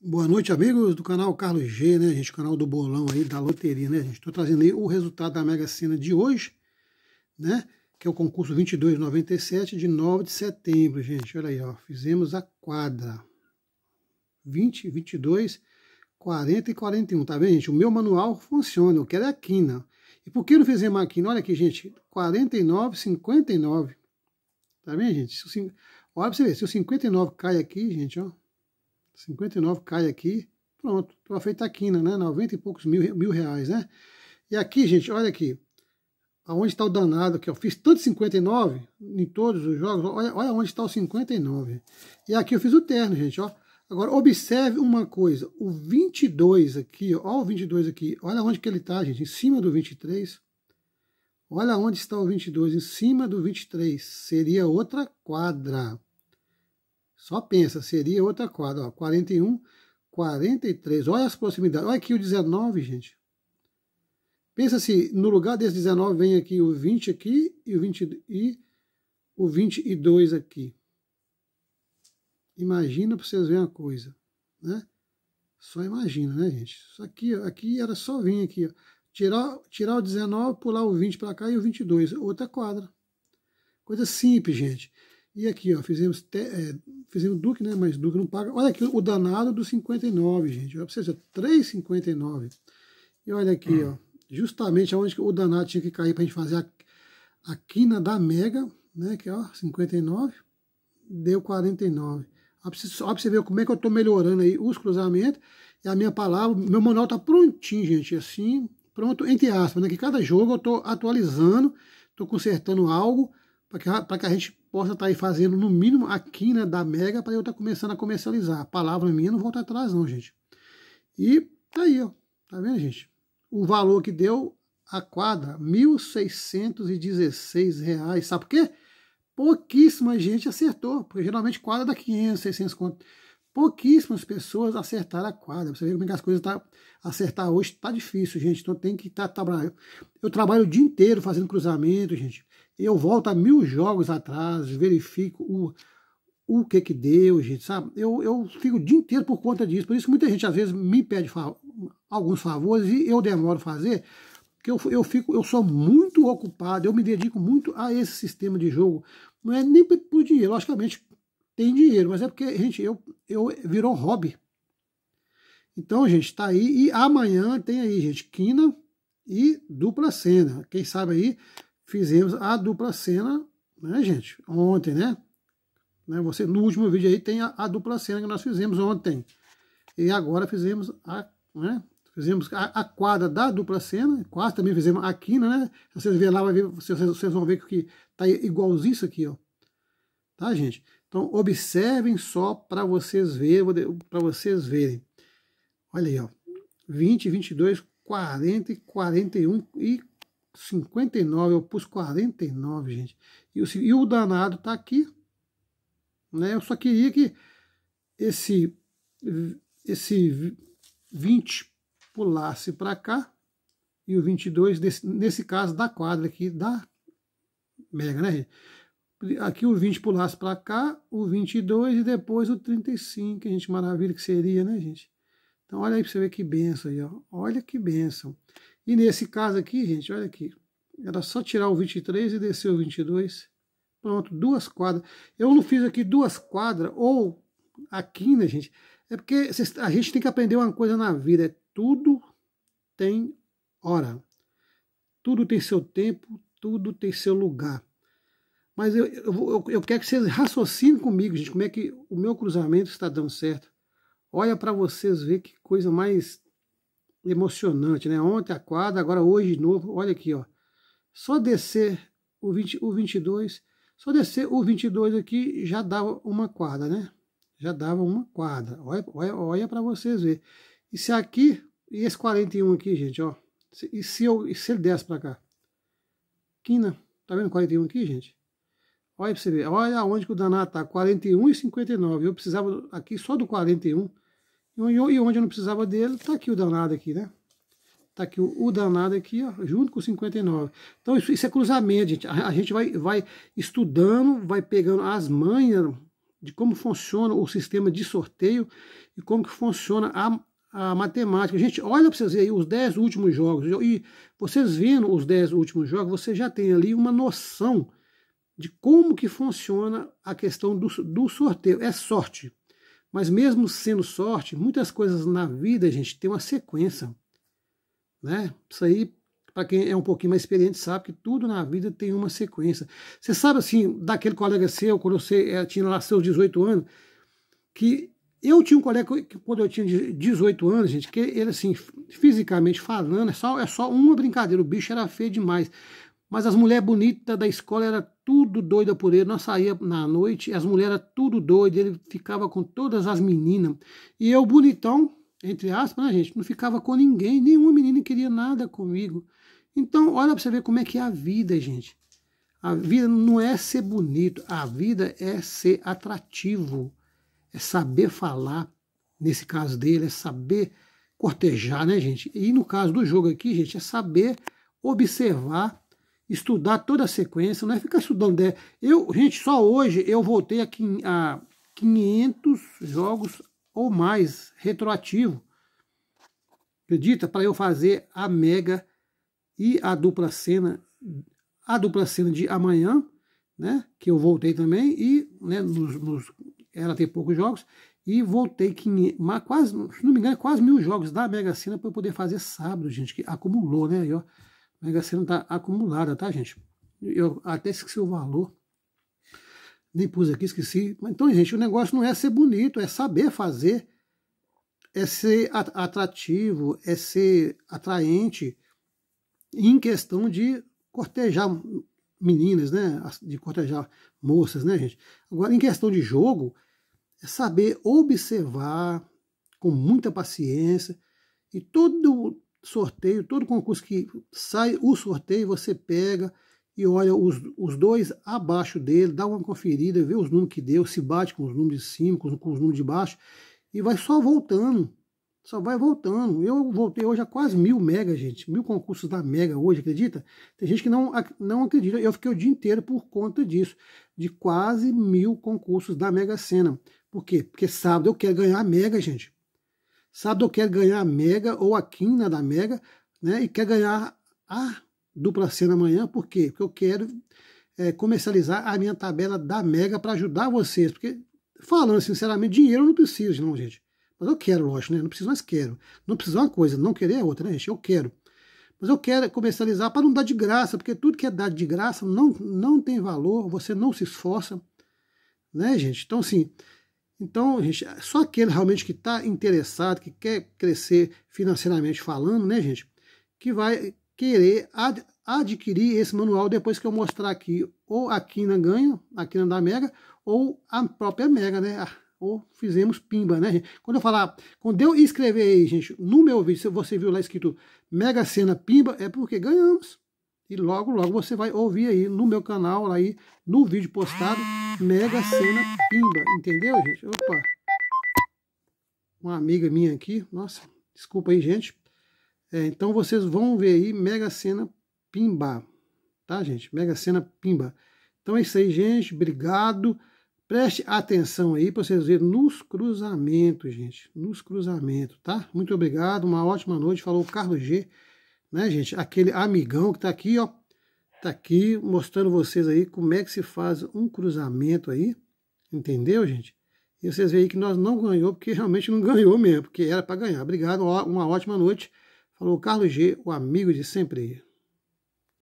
Boa noite, amigos do canal Carlos G, né, gente? Canal do bolão aí, da loteria, né, gente? Estou trazendo aí o resultado da Mega Sena de hoje, né? Que é o concurso 2297 de 9 de setembro, gente. Olha aí, ó. Fizemos a quadra. 20, 22, 40 e 41, tá vendo, gente? O meu manual funciona, eu quero é a quina. Né? E por que não fizemos a quina? Olha aqui, gente. 49, 59. Tá vendo, gente? Olha pra você ver, se o 59 cai aqui, gente, ó. 59 cai aqui, pronto, estou feita a quina, né? 90 e poucos mil, mil reais, né? E aqui, gente, olha aqui, aonde está o danado aqui, eu Fiz tanto 59 em todos os jogos, olha, olha onde está o 59. E aqui eu fiz o terno, gente, ó. Agora, observe uma coisa, o 22 aqui, ó, ó o 22 aqui, olha onde que ele está, gente, em cima do 23. Olha onde está o 22, em cima do 23. Seria outra quadra. Só pensa, seria outra quadra. Ó, 41, 43. Olha as proximidades. Olha aqui o 19, gente. Pensa se assim, no lugar desse 19 vem aqui o 20 aqui e o 20 e o 22 aqui. Imagina para vocês verem uma coisa, né? Só imagina, né, gente? Isso aqui, ó, aqui era só vir aqui, ó. Tirar, tirar o 19, pular o 20 para cá e o 22, outra quadra. Coisa simples, gente. E aqui, ó, fizemos, te, é, fizemos Duque, né? Mas Duque não paga. Olha aqui o danado do 59, gente. Olha pra vocês, 3,59. E olha aqui, hum. ó. Justamente aonde o danado tinha que cair pra gente fazer a, a quina da Mega, né? Que é, ó, 59. Deu 49. Ó pra, você, ó pra você ver como é que eu tô melhorando aí os cruzamentos. E a minha palavra, meu manual tá prontinho, gente. Assim, pronto, entre aspas, né? Que cada jogo eu tô atualizando, tô consertando algo para que, pra que a gente possa estar tá aí fazendo no mínimo a quina né, da Mega para eu estar tá começando a comercializar. A palavra minha não volta tá atrás não, gente. E tá aí, ó. Tá vendo, gente? O valor que deu a quadra, R$ 1.616. Sabe por quê? Pouquíssima gente acertou, porque geralmente quadra dá 500, 600 conto. Pouquíssimas pessoas acertaram a quadra. Você vê como é que as coisas tá acertar hoje tá difícil, gente. Então tem que estar tá, trabalhando. Eu trabalho o dia inteiro fazendo cruzamento, gente eu volto a mil jogos atrás, verifico o, o que que deu, gente, sabe? Eu, eu fico o dia inteiro por conta disso. Por isso muita gente às vezes me pede fa alguns favores e eu demoro a fazer, porque eu, eu, fico, eu sou muito ocupado, eu me dedico muito a esse sistema de jogo. Não é nem por dinheiro, logicamente tem dinheiro, mas é porque, gente, eu, eu virou hobby. Então, gente, tá aí. E amanhã tem aí, gente, quina e dupla cena. Quem sabe aí fizemos a dupla cena, né, gente? Ontem, né? né você, no último vídeo aí tem a, a dupla cena que nós fizemos ontem. E agora fizemos a, né, fizemos a, a, quadra da dupla cena, quase também fizemos a quina, né? Vocês vê lá, vai ver, vocês, vocês, vão ver que tá igualzinho isso aqui, ó. Tá, gente? Então observem só para vocês verem, para vocês verem. Olha aí, ó. 20, 22, 40, 41 e 59, eu pus 49, gente. E o, e o danado tá aqui. Né? Eu só queria que esse, esse 20 pulasse para cá e o 22, desse, nesse caso, da quadra aqui, da mega, né, gente? Aqui o 20 pulasse para cá, o 22 e depois o 35, que a gente maravilha que seria, né, gente? Então olha aí para você ver que benção aí, ó. Olha que benção. E nesse caso aqui, gente, olha aqui. Era só tirar o 23 e descer o 22. Pronto, duas quadras. Eu não fiz aqui duas quadras, ou aqui, né, gente? É porque a gente tem que aprender uma coisa na vida. É tudo tem hora. Tudo tem seu tempo, tudo tem seu lugar. Mas eu, eu, eu, eu quero que vocês raciocinem comigo, gente, como é que o meu cruzamento está dando certo. Olha para vocês ver que coisa mais emocionante, né? Ontem a quadra, agora hoje de novo. Olha aqui, ó. Só descer o, 20, o 22, só descer o 22 aqui já dava uma quadra, né? Já dava uma quadra. Olha, olha, olha para vocês ver. E se aqui, e esse 41 aqui, gente, ó. Se, e se, eu, e se ele desce para cá? Quina, tá vendo 41 aqui, gente? Olha para você ver, olha onde que o danado tá, 41 e 59. Eu precisava aqui só do 41 e onde eu não precisava dele, tá aqui o danado aqui, né? Tá aqui o, o danado aqui, ó, junto com o 59. Então isso, isso é cruzamento, gente. A, a, gente vai, vai estudando, vai pegando as manhas de como funciona o sistema de sorteio e como que funciona a, a matemática. A gente, olha para vocês aí os 10 últimos jogos. E vocês vendo os 10 últimos jogos, você já tem ali uma noção de como que funciona a questão do, do sorteio. É sorte. Mas mesmo sendo sorte, muitas coisas na vida, gente, tem uma sequência. Né? Isso aí, para quem é um pouquinho mais experiente, sabe que tudo na vida tem uma sequência. Você sabe, assim, daquele colega seu, quando você eh, tinha lá seus 18 anos, que eu tinha um colega que, quando eu tinha 18 anos, gente, que ele, assim, fisicamente falando, é só, é só uma brincadeira, o bicho era feio demais. Mas as mulheres bonitas da escola era tudo doida por ele. Nós saía na noite, as mulheres eram tudo doidas, ele ficava com todas as meninas. E eu, bonitão, entre aspas, né, gente, não ficava com ninguém, nenhuma menina queria nada comigo. Então, olha para você ver como é que é a vida, gente. A vida não é ser bonito, a vida é ser atrativo, é saber falar. Nesse caso dele, é saber cortejar, né, gente? E no caso do jogo aqui, gente, é saber observar estudar toda a sequência, não é ficar estudando. É, eu, gente, só hoje eu voltei a, a 500 jogos ou mais retroativo. Acredita? Para eu fazer a mega e a dupla cena, a dupla cena de amanhã, né? Que eu voltei também e, né? Nos, nos, ela tem poucos jogos e voltei 500, mas quase, se não me engano, quase mil jogos da Mega Sena para eu poder fazer sábado, gente, que acumulou, né? Aí, ó. Mega Sena está acumulada, tá, gente? Eu até esqueci o valor. Nem pus aqui, esqueci. Mas, então, gente, o negócio não é ser bonito, é saber fazer, é ser atrativo, é ser atraente em questão de cortejar meninas, né? De cortejar moças, né, gente? Agora, em questão de jogo, é saber observar com muita paciência e todo sorteio, todo concurso que sai o sorteio, você pega e olha os, os dois abaixo dele, dá uma conferida, vê os números que deu, se bate com os números de cima, com, com os números de baixo, e vai só voltando, só vai voltando. Eu voltei hoje a quase mil mega, gente, mil concursos da mega hoje, acredita? Tem gente que não, não acredita, eu fiquei o dia inteiro por conta disso, de quase mil concursos da Mega Sena. Por quê? Porque sábado eu quero ganhar a mega, gente. Sado quer ganhar a Mega ou a Quina da Mega, né? E quer ganhar a dupla cena amanhã, por quê? Porque eu quero é, comercializar a minha tabela da Mega para ajudar vocês, porque falando sinceramente, dinheiro eu não preciso, não, gente. Mas eu quero, lógico, né? Não preciso, mas quero. Não preciso uma coisa, não querer é outra, né, gente? Eu quero. Mas eu quero é comercializar para não dar de graça, porque tudo que é dado de graça não, não tem valor, você não se esforça, né, gente? Então, assim, então, gente, é só aquele realmente que está interessado, que quer crescer financeiramente falando, né, gente, que vai querer ad adquirir esse manual depois que eu mostrar aqui ou a Quina ganha, a Quina da Mega, ou a própria Mega, né? Ou fizemos pimba, né, gente? Quando eu falar, quando eu escrever aí, gente, no meu vídeo, se você viu lá escrito Mega Sena Pimba, é porque ganhamos. E logo, logo você vai ouvir aí no meu canal, aí no vídeo postado, Mega Sena Pimba. Entendeu, gente? Opa! Uma amiga minha aqui, nossa, desculpa aí, gente. É, então vocês vão ver aí Mega Sena Pimba. Tá, gente? Mega Sena Pimba. Então é isso aí, gente. Obrigado. Preste atenção aí para vocês verem nos cruzamentos, gente. Nos cruzamentos, tá? Muito obrigado. Uma ótima noite. Falou Carlos G né, gente? Aquele amigão que tá aqui, ó. Tá aqui mostrando vocês aí como é que se faz um cruzamento aí. Entendeu, gente? E vocês veem que nós não ganhou, porque realmente não ganhou mesmo, porque era para ganhar. Obrigado, uma ótima noite. Falou Carlos G, o amigo de sempre.